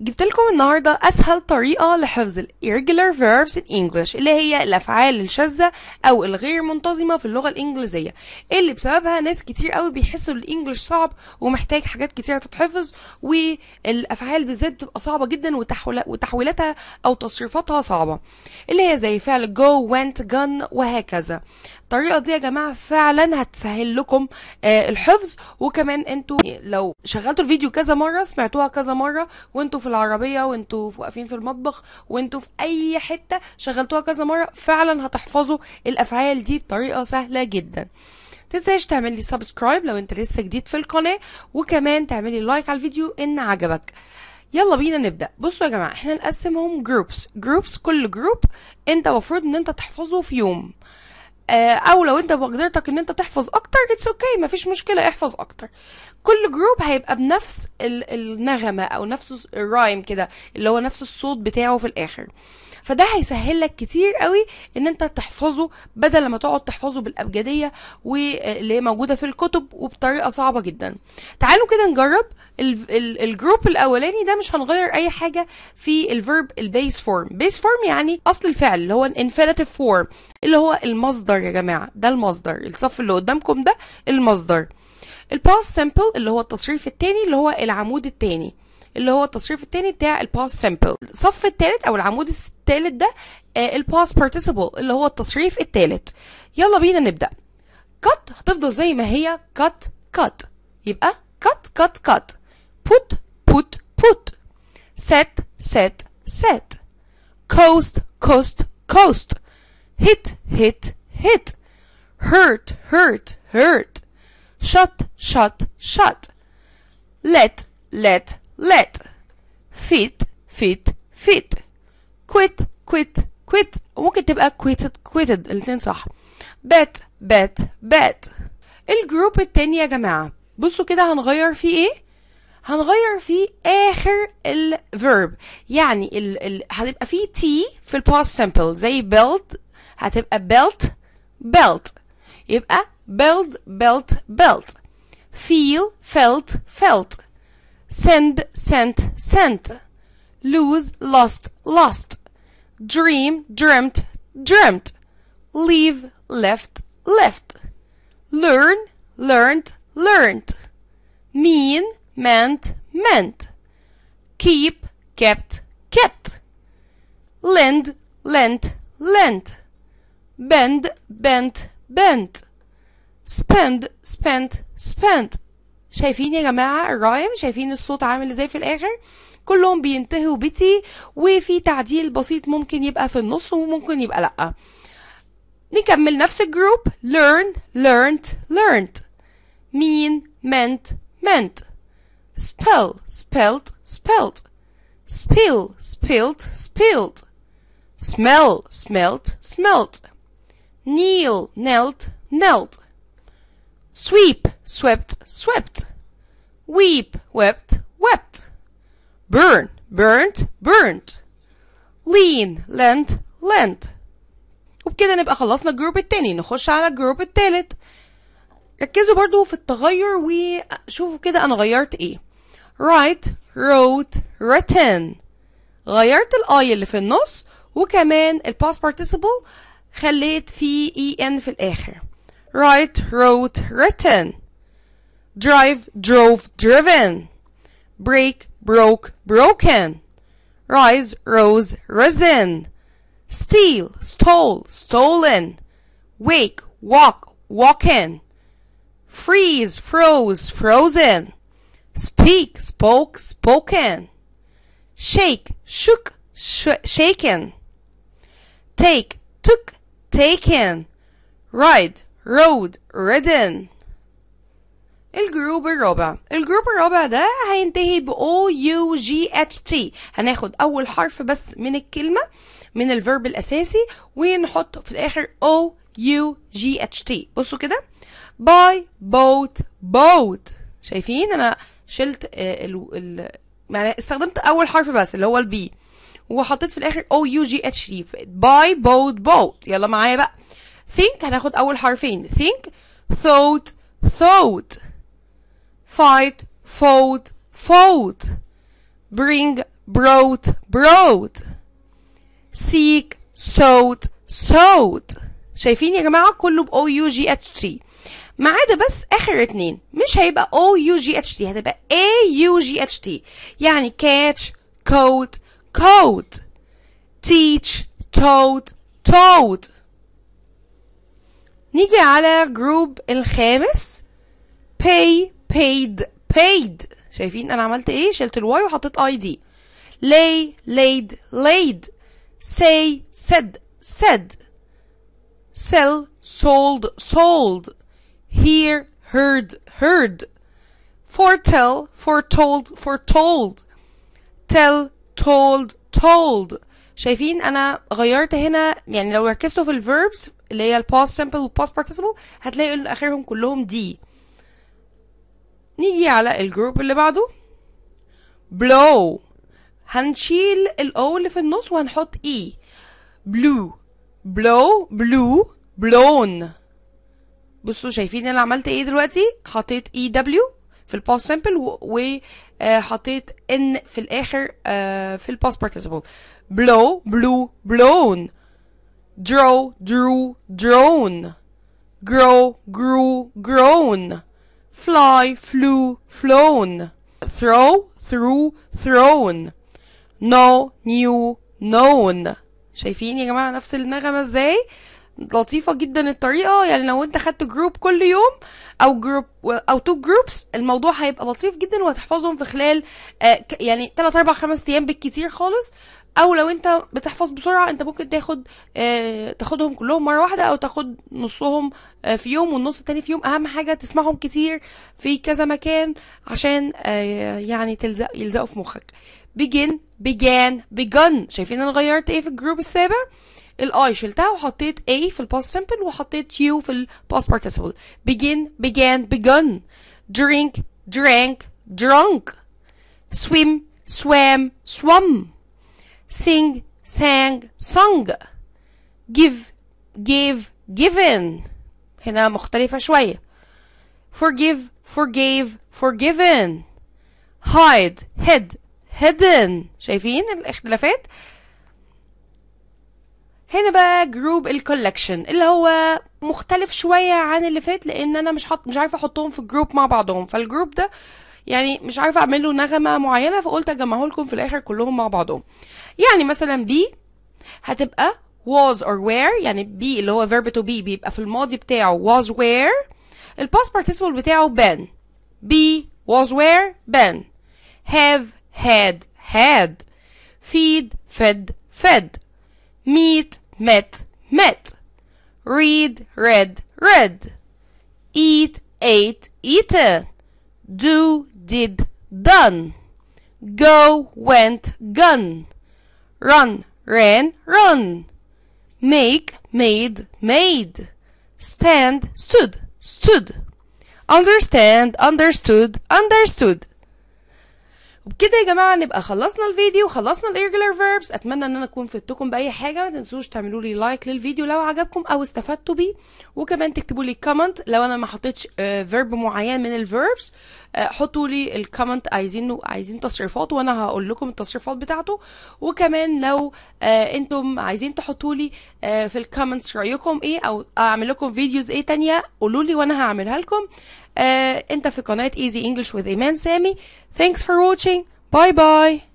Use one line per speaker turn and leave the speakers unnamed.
جبت لكم النهاردة أسهل طريقة لحفظ الـ irregular verbs in English اللي هي الأفعال الشاذة أو الغير منتظمة في اللغة الإنجليزية اللي بسببها ناس كتير قوي بيحسوا English صعب ومحتاج حاجات كتير تتحفظ والأفعال بالذات بتبقى صعبة جدا وتحويلاتها أو تصريفاتها صعبة اللي هي زي فعل go, went, gone وهكذا الطريقة دي يا جماعة فعلا هتسهل لكم آه، الحفظ وكمان انتوا لو شغلتوا الفيديو كذا مرة سمعتوها كذا مرة وانتوا في العربيه وانتوا واقفين في المطبخ وانتوا في اي حته شغلتوها كذا مره فعلا هتحفظوا الافعال دي بطريقه سهله جدا تنساش تعملي سبسكرايب لو انت لسه جديد في القناه وكمان تعملي لايك على الفيديو ان عجبك يلا بينا نبدا بصوا يا جماعه احنا نقسمهم جروبس جروبس كل جروب انت المفروض ان انت تحفظه في يوم آه، او لو انت بقدرتك ان انت تحفظ اكتر اتس اوكي okay, مفيش مشكله احفظ اكتر كل جروب هيبقى بنفس النغمه او نفس الرايم كده اللي هو نفس الصوت بتاعه في الاخر فده هيسهل لك كتير قوي ان انت تحفظه بدل ما تقعد تحفظه بالابجديه واللي موجوده في الكتب وبطريقه صعبه جدا تعالوا كده نجرب الجروب الاولاني ده مش هنغير اي حاجه في الفيرب البيس فورم بيس فورم يعني اصل الفعل اللي هو الانفينيتيف فورم اللي هو المصدر يا جماعه ده المصدر الصف اللي قدامكم ده المصدر الباس سيمبل اللي هو التصريف الثاني اللي هو العمود الثاني اللي هو التصريف الثاني بتاع الباست simple الصف الثالث او العمود الثالث ده آه، الباست participle اللي هو التصريف الثالث يلا بينا نبدا cut هتفضل زي ما هي cut cut يبقى cut cut cut put put put set set set coast coast coast hit hit hit hurt hurt hurt shut shut shut let let let fit fit fit quit quit quit ممكن تبقى quitted quitted الاثنين صح bet bet bet الجروب التاني يا جماعة بصوا كده هنغير فيه ايه هنغير فيه اخر الفيرب يعني ال ال هتبقى فيه تي في الباست سمبل زي بيلت هتبقى بيلت بيلت يبقى بيلد بيلت بيلت فيل فيلت فيلت send, sent, sent, lose, lost, lost, dream, dreamt, dreamt, leave, left, left, learn, learned, learned, mean, meant, meant, keep, kept, kept, lend, lent, lent, bend, bent, bent, spend, spent, spent. شايفين يا جماعه الرايم شايفين الصوت عامل ازاي في الاخر كلهم بينتهوا بتي وفي تعديل بسيط ممكن يبقى في النص وممكن يبقى لا نكمل نفس الجروب learn learned learned mean meant meant spell spelt spelt spill spilled spilled smell smelt smelt kneel knelt knelt sweep swept swept weep wept wept burn burnt burnt lean lent lent وبكده نبقى خلصنا الجروب التاني نخش على الجروب التالت ركزوا برضو في التغير وشوفوا كده انا غيرت ايه write wrote written غيرت الاي اللي في النص وكمان الباست participle خليت فيه ان e في الاخر write, wrote, written, drive, drove, driven, break, broke, broken, rise, rose, risen, steal, stole, stolen, wake, walk, walking, freeze, froze, frozen, speak, spoke, spoken, shake, shook, sh shaken, take, took, taken, ride, road ridden الجروب الرابع الجروب الرابع ده هينتهي ب O U G H T هناخد أول حرف بس من الكلمة من الفيرب الأساسي ونحطه في الآخر O U G H T بصوا كده by boat boat شايفين أنا شلت آه، ال ال يعني استخدمت أول حرف بس اللي هو البي وحطيت في الآخر O U G H T by boat boat يلا معايا بقى think هناخد أول حرفين think thought thought fight fought fought bring brought brought seek sought sought شايفين يا جماعة كله ب O U G H T ما عدا بس آخر اتنين مش هيبقى O U G H T هتبقى A U G H T يعني catch coat coat teach taught taught نيجي على جروب الخامس pay paid paid شايفين انا عملت ايه شلت الواي وحطيت اي دي lay laid laid say said said sell sold sold hear heard heard foretell foretold foretold tell told told شايفين انا غيرت هنا يعني لو ركزتوا في الفيربس اللي هي الباست سمبل والباست participle هتلاقوا ان اخرهم كلهم دي نيجي على الجروب اللي بعده blow هنشيل الاو اللي في النص وهنحط اي e. blue blow blue blown بصوا شايفين انا عملت ايه دلوقتي حطيت اي e دبليو في الباست سامبل وحطيت ان في الاخر آه، في الباست بارتيسيبل بلو بلو بلون درو درو درون grow grew grown fly flew flown throw through thrown know knew known شايفين يا جماعه نفس النغمه ازاي لطيفه جدا الطريقه يعني لو انت خدت جروب كل يوم او جروب او تو جروبس الموضوع هيبقى لطيف جدا وهتحفظهم في خلال آه، يعني 3 4 5 ايام بالكتير خالص او لو انت بتحفظ بسرعه انت ممكن تاخد آه، تاخدهم كلهم مره واحده او تاخد نصهم آه، في يوم والنص التاني في يوم اهم حاجه تسمعهم كتير في كذا مكان عشان يعني تلزق يلزقوا في مخك بيجن بيجان بيجن شايفين انا غيرت ايه في الجروب السابع آه الاي شلتها وحطيت a في الباست simple وحطيت U في الباست participle begin began begun drink drank drunk swim swam swum sing sang sung give gave given هنا مختلفة شوية forgive forgave forgiven hide hid hidden شايفين الاختلافات هنا بقى جروب الكولكشن اللي هو مختلف شويه عن اللي فات لان انا مش حط مش عارفه احطهم في جروب مع بعضهم فالجروب ده يعني مش عارفه اعمل له نغمه معينه فقلت اجمعه لكم في الاخر كلهم مع بعضهم يعني مثلا بي هتبقى was or where يعني بي اللي هو verb to be بيبقى في الماضي بتاعه was where الباست participle بتاعه been be was where been have had had feed fed fed meet, met, met, read, read, read, eat, ate, eaten, do, did, done, go, went, gun, run, ran, run, make, made, made, stand, stood, stood, understand, understood, understood. وبكده يا جماعه نبقى خلصنا الفيديو وخلصنا الايرجولار فيربس اتمنى ان انا اكون فدتكم باي حاجه ما تنسوش تعملوا لي لايك للفيديو لو عجبكم او استفدتوا بيه وكمان تكتبوا لي كومنت لو انا ما حطيتش فيرب آه، معين من الفيربس آه، حطوا لي الكومنت عايزين عايزين تصريفات وانا هقول لكم التصريفات بتاعته وكمان لو آه، انتم عايزين تحطوا لي في الكومنتس رايكم ايه او اعمل لكم فيديوز ايه تانية قولوا لي وانا هعملها لكم آه انت في قناة ايزي انجلش with ايمان سامي thanks for watching باي باي